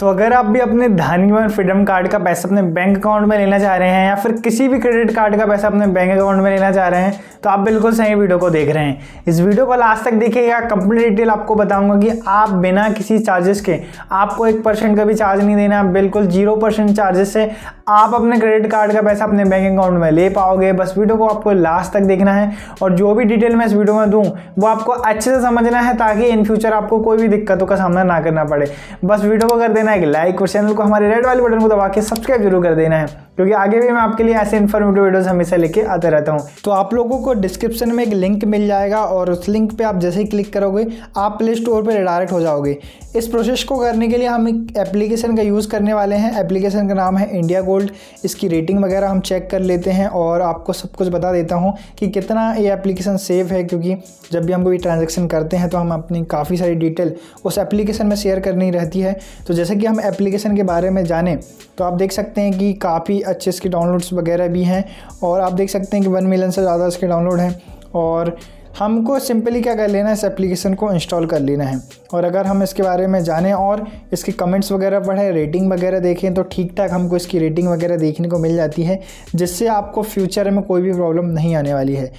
तो अगर आप भी अपने धन फ्रीडम कार्ड का पैसा अपने बैंक अकाउंट में लेना चाह रहे हैं या फिर किसी भी क्रेडिट कार्ड का पैसा अपने बैंक अकाउंट में लेना चाह रहे हैं तो आप बिल्कुल सही वीडियो को देख रहे हैं इस वीडियो को लास्ट तक देखिएगा कंप्लीट डिटेल आपको बताऊंगा कि आप बिना किसी चार्जेस के आपको एक परसेंट का भी चार्ज नहीं देना बिल्कुल जीरो परसेंट चार्जेस से आप अपने क्रेडिट कार्ड का पैसा अपने बैंक अकाउंट में ले पाओगे बस वीडियो को आपको लास्ट तक देखना है और जो भी डिटेल मैं इस वीडियो में दूँ वो आपको अच्छे से समझना है ताकि इन फ्यूचर आपको कोई भी दिक्कतों का सामना ना करना पड़े बस वीडियो को कर देना देना है कि लाइक और चैनल को हमारे रेड वाले बटन को दबा के सब्सक्राइब जरूर कर देना है क्योंकि आगे भी मैं आपके लिए ऐसे इन्फॉर्मेटिव वीडियोस हमेशा लेके आते रहता हूँ तो आप लोगों को डिस्क्रिप्शन में एक लिंक मिल जाएगा और उस लिंक पे आप जैसे ही क्लिक करोगे आप प्ले स्टोर पर डायरेक्ट हो जाओगे इस प्रोसेस को करने के लिए हम एक एप्लीकेशन का यूज़ करने वाले हैं एप्लीकेशन का नाम है इंडिया गोल्ड इसकी रेटिंग वगैरह हम चेक कर लेते हैं और आपको सब कुछ बता देता हूँ कि कितना ये एप्लीकेशन सेफ़ है क्योंकि जब भी हम कोई ट्रांजेक्शन करते हैं तो हम अपनी काफ़ी सारी डिटेल उस एप्लीकेशन में शेयर करनी रहती है तो जैसे जैसे कि हम एप्लीकेशन के बारे में जानें तो आप देख सकते हैं कि काफ़ी अच्छे इसके डाउनलोड्स वगैरह भी हैं और आप देख सकते हैं कि वन मिलियन से ज़्यादा इसके डाउनलोड हैं और हमको सिंपली क्या कर लेना है इस एप्लीकेशन को इंस्टॉल कर लेना है और अगर हम इसके बारे में जाने और इसके कमेंट्स वगैरह पढ़ें रेटिंग वगैरह देखें तो ठीक ठाक हमको इसकी रेटिंग वगैरह देखने को मिल जाती है जिससे आपको फ्यूचर में कोई भी प्रॉब्लम नहीं आने वाली है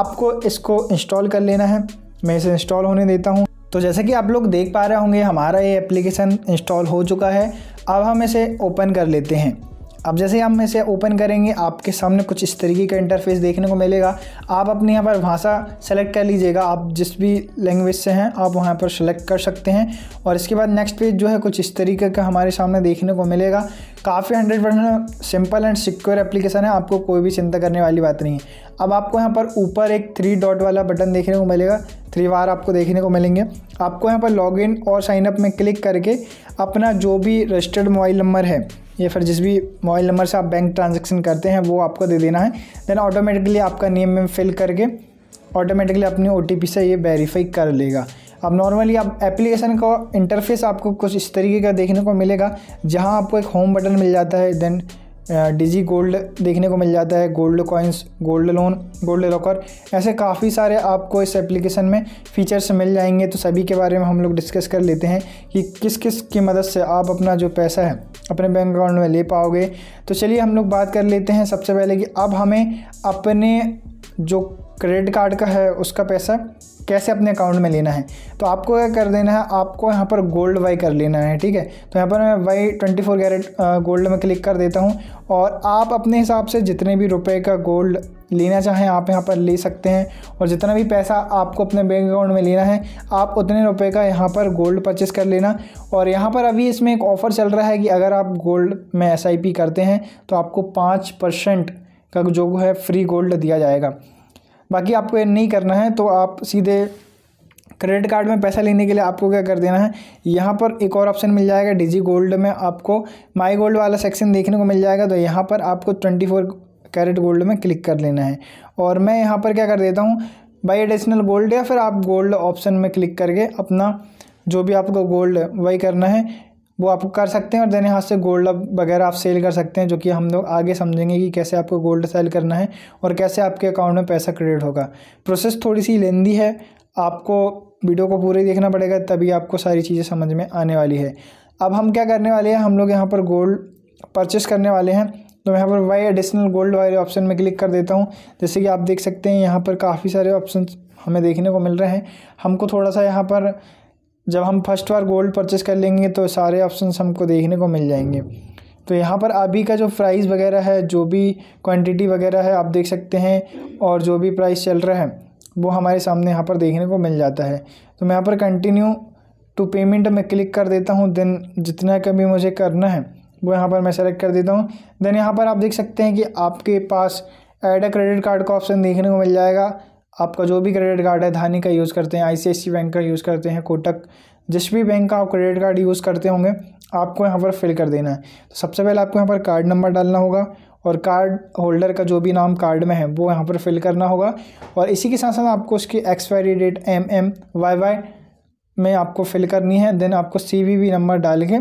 आपको इसको इंस्टॉल कर लेना है मैं इसे इंस्टॉल होने देता हूँ तो जैसे कि आप लोग देख पा रहे होंगे हमारा ये एप्लीकेशन इंस्टॉल हो चुका है अब हम इसे ओपन कर लेते हैं अब जैसे हम इसे ओपन करेंगे आपके सामने कुछ इस तरीके का इंटरफेस देखने को मिलेगा आप अपने यहाँ पर भाषा सेलेक्ट कर लीजिएगा आप जिस भी लैंग्वेज से हैं आप वहाँ पर सेलेक्ट कर सकते हैं और इसके बाद नेक्स्ट पेज जो है कुछ इस तरीके का हमारे सामने देखने को मिलेगा काफ़ी hundred percent simple and secure application है आपको कोई भी चिंता करने वाली बात नहीं है अब आपको यहाँ पर ऊपर एक थ्री डॉट वाला बटन देखने को मिलेगा थ्री बार आपको देखने को मिलेंगे आपको यहाँ पर लॉगिन और साइनअप में क्लिक करके अपना जो भी रजिस्टर्ड मोबाइल नंबर है या फिर जिस भी मोबाइल नंबर से आप बैंक ट्रांजेक्शन करते हैं वो आपको दे देना है देन ऑटोमेटिकली आपका नेम में फिल करके ऑटोमेटिकली अपने ओ से ये वेरीफाई कर लेगा अब नॉर्मली आप एप्लीकेशन का इंटरफेस आपको कुछ इस तरीके का देखने को मिलेगा जहाँ आपको एक होम बटन मिल जाता है देन डिजी गोल्ड देखने को मिल जाता है gold coins gold loan gold locker ऐसे काफ़ी सारे आपको इस एप्लीकेशन में फ़ीचर्स मिल जाएंगे तो सभी के बारे में हम लोग डिस्कस कर लेते हैं कि किस किस की मदद से आप अपना जो पैसा है अपने बैंक अकाउंट में ले पाओगे तो चलिए हम लोग बात कर लेते हैं सबसे पहले कि अब हमें अपने जो क्रेडिट कार्ड का है उसका पैसा कैसे अपने अकाउंट में लेना है तो आपको क्या कर देना है आपको यहाँ पर गोल्ड वाई कर लेना है ठीक है तो यहाँ पर मैं buy twenty four carat gold में क्लिक कर देता हूँ और आप अपने हिसाब से जितने भी रुपए का गोल्ड लेना चाहें आप यहाँ पर ले सकते हैं और जितना भी पैसा आपको अपने बैंक अकाउंट में लेना है आप उतने रुपए का यहाँ पर गोल्ड परचेस कर लेना और यहाँ पर अभी इसमें एक ऑफ़र चल रहा है कि अगर आप गोल्ड में एस करते हैं तो आपको पाँच परसेंट का जो है फ्री गोल्ड दिया जाएगा बाकी आपको ये नहीं करना है तो आप सीधे क्रेडिट कार्ड में पैसा लेने के लिए आपको क्या कर देना है यहाँ पर एक और ऑप्शन मिल जाएगा डिजी गोल्ड में आपको माई गोल्ड वाला सेक्शन देखने को मिल जाएगा तो यहाँ पर आपको ट्वेंटी फोर कैरेट गोल्ड में क्लिक कर लेना है और मैं यहाँ पर क्या कर देता हूँ बाई एडिशनल गोल्ड या फिर आप गोल्ड ऑप्शन में क्लिक करके अपना जो भी आपको गोल्ड वही करना है वो आप कर सकते हैं और देने हाथ से गोल्ड वगैरह आप सेल कर सकते हैं जो कि हम लोग आगे समझेंगे कि कैसे आपको गोल्ड सेल करना है और कैसे आपके अकाउंट में पैसा क्रेडिट होगा प्रोसेस थोड़ी सी लेंदी है आपको वीडियो को पूरे देखना पड़ेगा तभी आपको सारी चीज़ें समझ में आने वाली है अब हम क्या करने वाले हैं हम लोग यहाँ पर गोल्ड परचेस करने वाले हैं तो मैं यहाँ पर वाई एडिशनल गोल्ड वाले ऑप्शन में क्लिक कर देता हूँ जैसे कि आप देख सकते हैं यहाँ पर काफ़ी सारे ऑप्शन हमें देखने को मिल रहे हैं हमको थोड़ा सा यहाँ पर जब हम फर्स्ट बार गोल्ड परचेस कर लेंगे तो सारे ऑप्शन हमको देखने को मिल जाएंगे तो यहाँ पर अभी का जो प्राइस वगैरह है जो भी क्वांटिटी वगैरह है आप देख सकते हैं और जो भी प्राइस चल रहा है वो हमारे सामने यहाँ पर देखने को मिल जाता है तो मैं यहाँ पर कंटिन्यू टू पेमेंट में क्लिक कर देता हूँ देन जितना का भी मुझे करना है वो यहाँ पर मैं सेलेक्ट कर देता हूँ देन यहाँ पर आप देख सकते हैं कि आपके पास एड अ क्रेडिट कार्ड का ऑप्शन देखने को मिल जाएगा आपका जो भी क्रेडिट कार्ड है धानी का यूज़ करते हैं आई बैंक का यूज़ करते हैं कोटक जिस भी बैंक का आप क्रेडिट कार्ड यूज़ करते होंगे आपको यहाँ पर फिल कर देना है तो सबसे पहले आपको यहाँ पर कार्ड नंबर डालना होगा और कार्ड होल्डर का जो भी नाम कार्ड में है वो यहाँ पर फिल करना होगा और इसी के साथ साथ आपको उसकी expiry date M M Y Y में आपको फिल करनी है देन आपको सी वी नंबर डाल के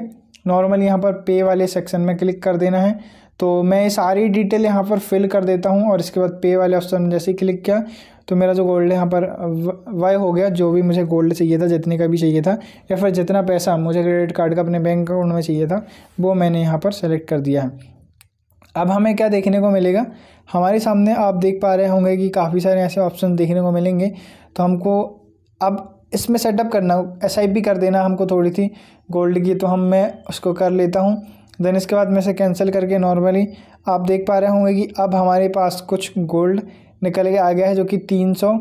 नॉर्मली यहाँ पर पे वाले सेक्शन में क्लिक कर देना है तो मैं सारी डिटेल यहाँ पर फिल कर देता हूँ और इसके बाद पे वाले ऑप्शन जैसे ही क्लिक किया तो मेरा जो गोल्ड है यहाँ पर वाई हो गया जो भी मुझे गोल्ड चाहिए था जितने का भी चाहिए था या फिर जितना पैसा मुझे क्रेडिट कार्ड का अपने बैंक अकाउंट में चाहिए था वो मैंने यहाँ पर सेलेक्ट कर दिया है अब हमें क्या देखने को मिलेगा हमारे सामने आप देख पा रहे होंगे कि काफ़ी सारे ऐसे ऑप्शन देखने को मिलेंगे तो हमको अब इसमें सेटअप करना एस कर देना हमको थोड़ी थी गोल्ड की तो हम मैं उसको कर लेता हूँ देन इसके बाद में से कैंसिल करके नॉर्मली आप देख पा रहे होंगे कि अब हमारे पास कुछ गोल्ड निकल के आ गया है जो कि तीन सौ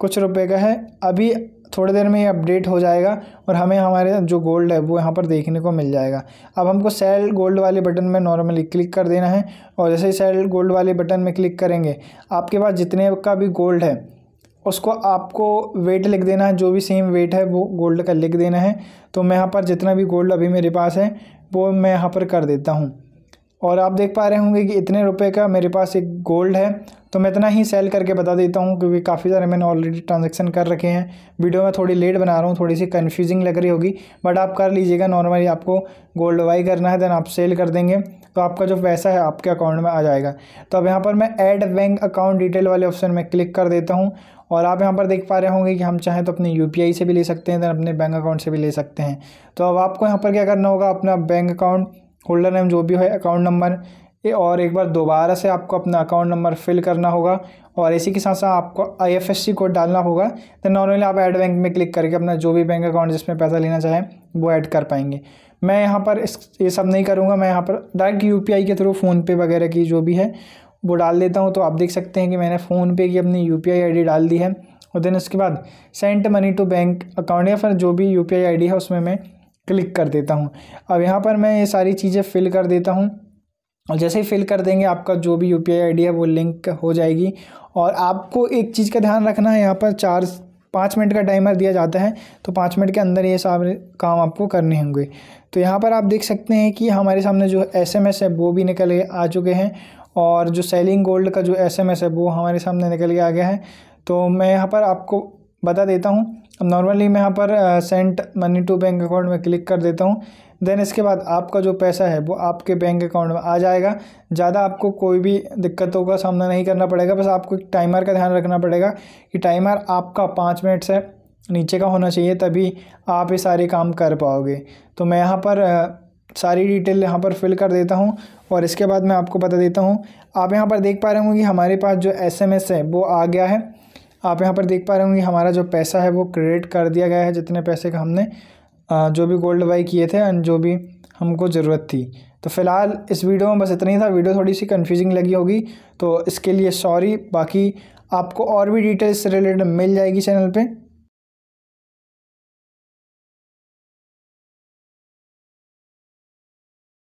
कुछ रुपए का है अभी थोड़ी देर में ये अपडेट हो जाएगा और हमें हमारे जो गोल्ड है वो यहाँ पर देखने को मिल जाएगा अब हमको सेल गोल्ड वाले बटन में नॉर्मली क्लिक कर देना है और जैसे ही सेल गोल्ड वाले बटन में क्लिक करेंगे आपके पास जितने का भी गोल्ड है उसको आपको वेट लिख देना है जो भी सेम वेट है वो गोल्ड का लिख देना है तो मैं यहाँ पर जितना भी गोल्ड अभी मेरे पास है वो मैं यहाँ पर कर देता हूँ और आप देख पा रहे होंगे कि इतने रुपए का मेरे पास एक गोल्ड है तो मैं इतना ही सेल करके बता देता हूँ क्योंकि काफ़ी सारे मैंने ऑलरेडी ट्रांजेक्शन कर रखे हैं वीडियो में थोड़ी लेट बना रहा हूँ थोड़ी सी कन्फ्यूजिंग लग रही होगी बट आप कर लीजिएगा नॉर्मली आपको गोल्ड वाई करना है देन आप सेल कर देंगे तो आपका जो पैसा है आपके अकाउंट में आ जाएगा तो अब यहाँ पर मैं ऐड बैंक अकाउंट डिटेल वाले ऑप्शन में क्लिक कर देता हूँ और आप यहाँ पर देख पा रहे होंगे कि हम चाहें तो अपने यू से भी ले सकते हैं दैन अपने बैंक अकाउंट से भी ले सकते हैं तो अब आपको यहाँ पर क्या करना होगा अपना बैंक अकाउंट होल्डर नेम जो भी है अकाउंट नंबर और एक बार दोबारा से आपको अपना अकाउंट नंबर फिल करना होगा और इसी के साथ साथ आपको आईएफएससी कोड डालना होगा तो नॉर्मली आप ऐड बैंक में क्लिक करके अपना जो भी बैंक अकाउंट जिसमें पैसा लेना चाहें वो ऐड कर पाएंगे मैं यहाँ पर इस ये सब नहीं करूँगा मैं यहाँ पर डायरेक्ट यूपीआई के थ्रू फ़ोनपे वगैरह की जो भी है वो डाल देता हूँ तो आप देख सकते हैं कि मैंने फ़ोनपे की अपनी यू पी डाल दी है और देन उसके बाद sent money to bank account या फिर जो भी यू पी आई है उसमें मैं क्लिक कर देता हूँ अब यहाँ पर मैं ये सारी चीज़ें फिल कर देता हूँ और जैसे ही फिल कर देंगे आपका जो भी यू पी आई है वो लिंक हो जाएगी और आपको एक चीज़ का ध्यान रखना है यहाँ पर चार पाँच मिनट का टाइमर दिया जाता है तो पाँच मिनट के अंदर ये सारे काम आपको करने होंगे तो यहाँ पर आप देख सकते हैं कि हमारे सामने जो एस एम एस है वो भी निकल आ चुके हैं और जो सेलिंग गोल्ड का जो एस है वो हमारे सामने निकल के आ गया है तो मैं यहाँ पर आपको बता देता हूँ अब नॉर्मली मैं यहाँ पर sent money to bank account में क्लिक कर देता हूँ देन इसके बाद आपका जो पैसा है वो आपके बैंक अकाउंट में आ जाएगा ज़्यादा आपको कोई भी दिक्कतों का सामना नहीं करना पड़ेगा बस आपको एक टाइमर का ध्यान रखना पड़ेगा कि टाइमर आपका पाँच मिनट से नीचे का होना चाहिए तभी आप ये सारे काम कर पाओगे तो मैं यहाँ पर सारी डिटेल यहाँ पर फिल कर देता हूँ और इसके बाद मैं आपको बता देता हूँ आप यहाँ पर देख पा रहे होंगे हमारे पास जो एस है वो आ गया है आप यहाँ पर देख पा रहे होंगे हमारा जो पैसा है वो क्रेडिट कर दिया गया है जितने पैसे का हमने जो भी गोल्ड बाई किए थे एंड जो भी हमको ज़रूरत थी तो फिलहाल इस वीडियो में बस इतना ही था वीडियो थोड़ी सी कन्फ्यूजिंग लगी होगी तो इसके लिए सॉरी बाकी आपको और भी डिटेल्स रिलेटेड मिल जाएगी चैनल पर